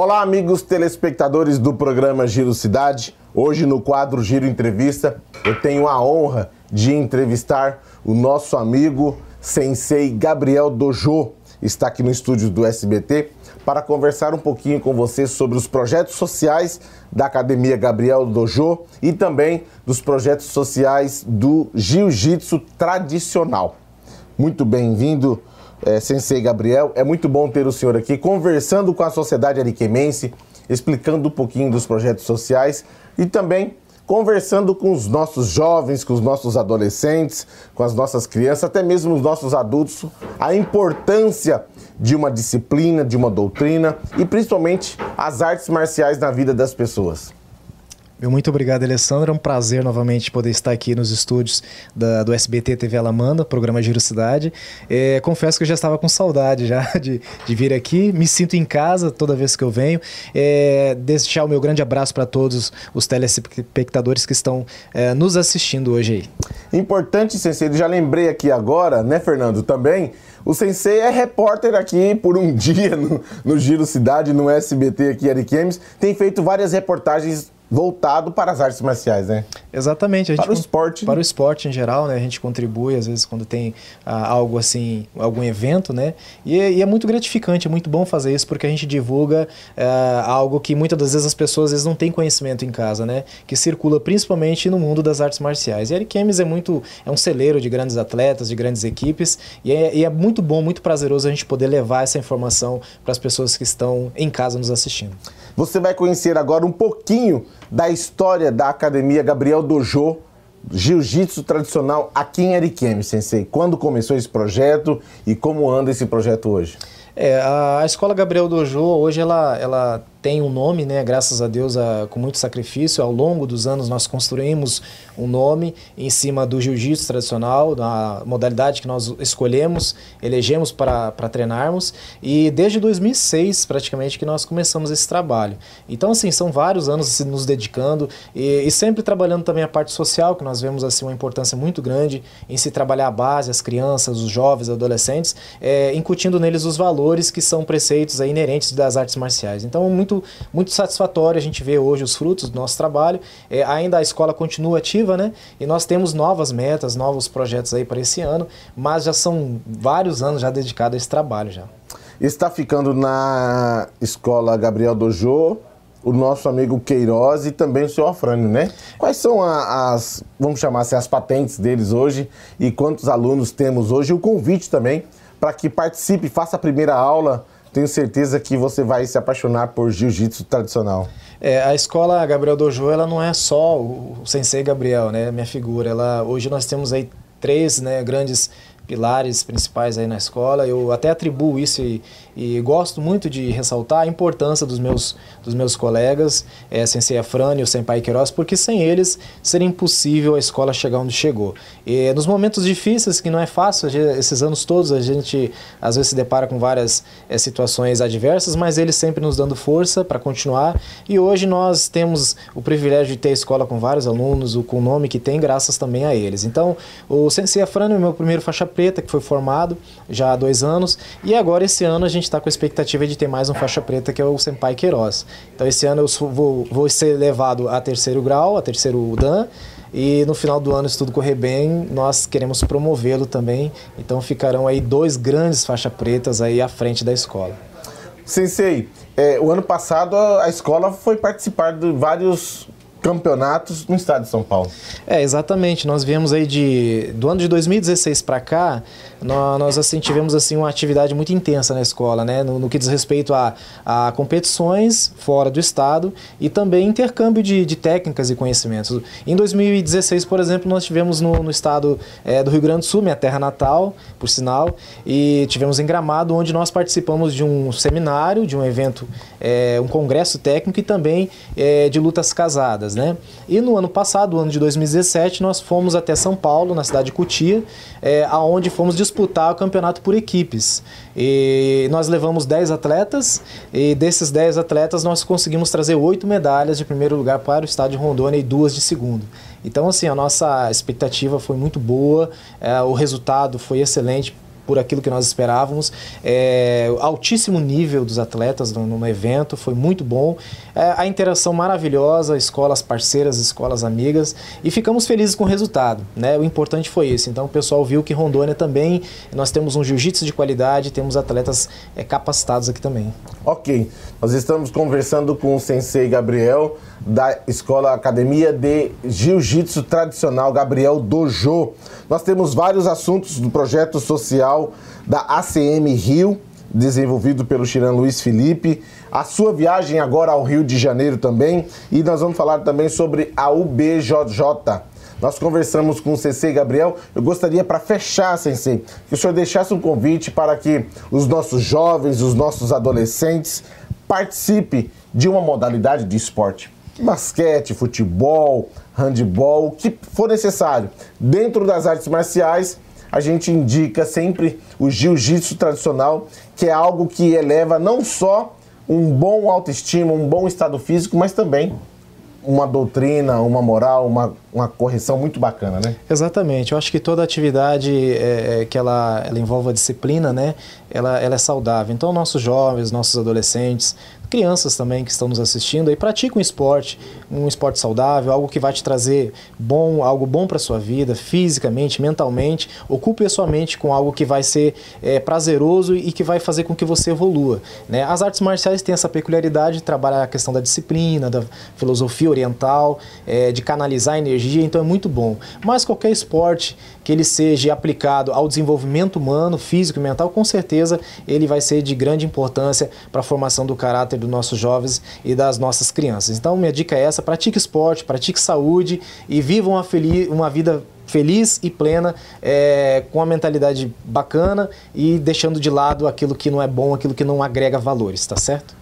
Olá, amigos telespectadores do programa Giro Cidade. Hoje, no quadro Giro Entrevista, eu tenho a honra de entrevistar o nosso amigo sensei Gabriel Dojo, está aqui no estúdio do SBT para conversar um pouquinho com você sobre os projetos sociais da Academia Gabriel Dojo e também dos projetos sociais do Jiu-Jitsu tradicional. Muito bem-vindo, é, Sensei Gabriel. É muito bom ter o senhor aqui conversando com a sociedade ariquemense, explicando um pouquinho dos projetos sociais e também conversando com os nossos jovens, com os nossos adolescentes, com as nossas crianças, até mesmo os nossos adultos, a importância de uma disciplina, de uma doutrina e principalmente as artes marciais na vida das pessoas muito obrigado, Alessandro. É um prazer novamente poder estar aqui nos estúdios da, do SBT TV Alamanda, programa Giro Cidade. É, confesso que eu já estava com saudade já de, de, vir aqui. Me sinto em casa toda vez que eu venho. É, deixar o meu grande abraço para todos os telespectadores que estão é, nos assistindo hoje aí. Importante, Sensei, já lembrei aqui agora, né, Fernando, também. O Sensei é repórter aqui por um dia no, no Giro Cidade, no SBT aqui Eric Ariquemes. Tem feito várias reportagens voltado para as artes marciais, né? Exatamente. para o esporte. Para o né? esporte em geral, né? A gente contribui, às vezes, quando tem ah, algo assim, algum evento, né? E, é, e, é muito gratificante, é muito bom fazer isso, porque a gente divulga ah, algo que muitas das vezes as pessoas às vezes, não têm conhecimento em casa, né? Que circula principalmente no mundo das artes marciais. E a Ariquemes é muito, é um celeiro de grandes atletas, de grandes equipes, e é, e é muito bom, muito prazeroso a gente poder levar essa informação para as pessoas que estão em casa nos assistindo. Você vai conhecer agora um pouquinho da história da Academia Gabriel Dojo Jiu-Jitsu tradicional aqui em Ariquemes, Sensei. Quando começou esse projeto e como anda esse projeto hoje? É, a Escola Gabriel Dojo hoje ela, ela tem um nome, né? Graças a Deus, a, com muito sacrifício, ao longo dos anos nós construímos um nome em cima do jiu-jitsu tradicional, da modalidade que nós escolhemos, elegemos para treinarmos, e desde 2006 praticamente que nós começamos esse trabalho. Então, assim, são vários anos assim, nos dedicando e, e, sempre trabalhando também a parte social, que nós vemos assim uma importância muito grande em se trabalhar a base, as crianças, os jovens, adolescentes, é, incutindo neles os valores que são preceitos aí, inerentes das artes marciais. Então, muito muito, muito satisfatório a gente ver hoje os frutos do nosso trabalho. É, ainda a escola continua ativa, né? E nós temos novas metas, novos projetos aí para esse ano, mas já são vários anos já dedicados a esse trabalho já. Está ficando na escola Gabriel Dojô o nosso amigo Queiroz e também o senhor Afrânio, né? Quais são a, as, vamos chamar assim, as patentes deles hoje e quantos alunos temos hoje? E o convite também para que participe, faça a primeira aula tenho certeza que você vai se apaixonar por jiu-jitsu tradicional. É, a escola Gabriel Dojo, ela não é só o sensei Gabriel, né? Minha figura, ela hoje nós temos aí três, né, grandes pilares principais aí na escola. Eu até atribuo isso e, e gosto muito de ressaltar a importância dos meus, dos meus colegas, é, eh, Sensei Afrânio, Senpai Queiroz, porque sem eles seria impossível a escola chegar onde chegou. E, nos momentos difíceis, que não é fácil, esses anos todos a gente às vezes se depara com várias é, situações adversas, mas eles sempre nos dando força para continuar. E hoje nós temos o privilégio de ter a escola com vários alunos, o, com o nome que tem, graças também a eles. Então, o Sensei o meu primeiro faixa preta que foi formado já há dois anos. E agora, esse ano, a gente está com a expectativa de ter mais um faixa preta que é o Senpai Queiroz. Então, esse ano eu vou, vou ser levado a terceiro grau, a terceiro Dan. E no final do ano, se tudo correr bem, nós queremos promovê-lo também. Então ficarão aí dois grandes faixa pretas aí à frente da escola. Sensei, é, o ano passado a escola foi participar de vários campeonatos no estado de São Paulo. É, exatamente. Nós viemos aí de do ano de 2016 para cá, nós, assim tivemos assim uma atividade muito intensa na escola, né? No, no, que diz respeito a, a competições fora do estado e também intercâmbio de, de técnicas e conhecimentos. Em 2016, por exemplo, nós tivemos no, no estado é, do Rio Grande do Sul, minha terra natal, por sinal, e tivemos em Gramado, onde nós participamos de um seminário, de um evento, é, um congresso técnico e também é, de lutas casadas, né? E no ano passado, ano de 2017, nós fomos até São Paulo, na cidade de Cotia, é, aonde fomos discutir disputar o campeonato por equipes. E nós levamos 10 atletas e desses 10 atletas nós conseguimos trazer oito medalhas de primeiro lugar para o estádio Rondônia e duas de segundo. Então, assim, a nossa expectativa foi muito boa, é, o resultado foi excelente por aquilo que nós esperávamos. É, altíssimo nível dos atletas no, no evento, foi muito bom. É, a interação maravilhosa, escolas parceiras, escolas amigas, e ficamos felizes com o resultado. Né? O importante foi isso. Então o pessoal viu que Rondônia também, nós temos um jiu-jitsu de qualidade, temos atletas é, capacitados aqui também. Ok, nós estamos conversando com o Sensei Gabriel da Escola Academia de Jiu-Jitsu Tradicional Gabriel Dojo. Nós temos vários assuntos do projeto social da ACM Rio, desenvolvido pelo Chiran Luiz Felipe, a sua viagem agora ao Rio de Janeiro também, e nós vamos falar também sobre a UBJJ. Nós conversamos com o Sensei Gabriel. Eu gostaria, para fechar, Sensei, que o senhor deixasse um convite para que os nossos jovens, os nossos adolescentes participem de uma modalidade de esporte basquete, futebol, handball, o que for necessário. Dentro das artes marciais, a gente indica sempre o jiu-jitsu tradicional, que é algo que eleva não só um bom autoestima, um bom estado físico, mas também uma doutrina, uma moral, uma, uma correção muito bacana, né? Exatamente. Eu acho que toda atividade é, é, que ela, ela envolve a disciplina, né? Ela, ela é saudável. Então, nossos jovens, nossos adolescentes, crianças também que estão nos assistindo aí pratica um esporte, um esporte saudável, algo que vai te trazer bom, algo bom para sua vida, fisicamente, mentalmente. Ocupe a sua mente com algo que vai ser é, prazeroso e que vai fazer com que você evolua. Né? As artes marciais têm essa peculiaridade de trabalhar a questão da disciplina, da filosofia oriental, é, de canalizar energia, então é muito bom. Mas qualquer esporte que ele seja aplicado ao desenvolvimento humano, físico e mental, com certeza ele vai ser de grande importância para a formação do caráter dos nossos jovens e das nossas crianças. Então, minha dica é essa: pratique esporte, pratique saúde e viva uma, uma vida feliz e plena, é, com a mentalidade bacana e deixando de lado aquilo que não é bom, aquilo que não agrega valores, tá certo?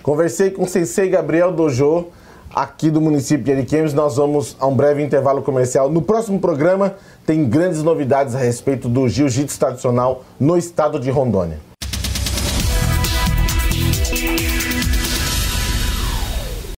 Conversei com o sensei Gabriel Dojo, aqui do município de Ariquemes. Nós vamos a um breve intervalo comercial. No próximo programa tem grandes novidades a respeito do jiu-jitsu tradicional no estado de Rondônia.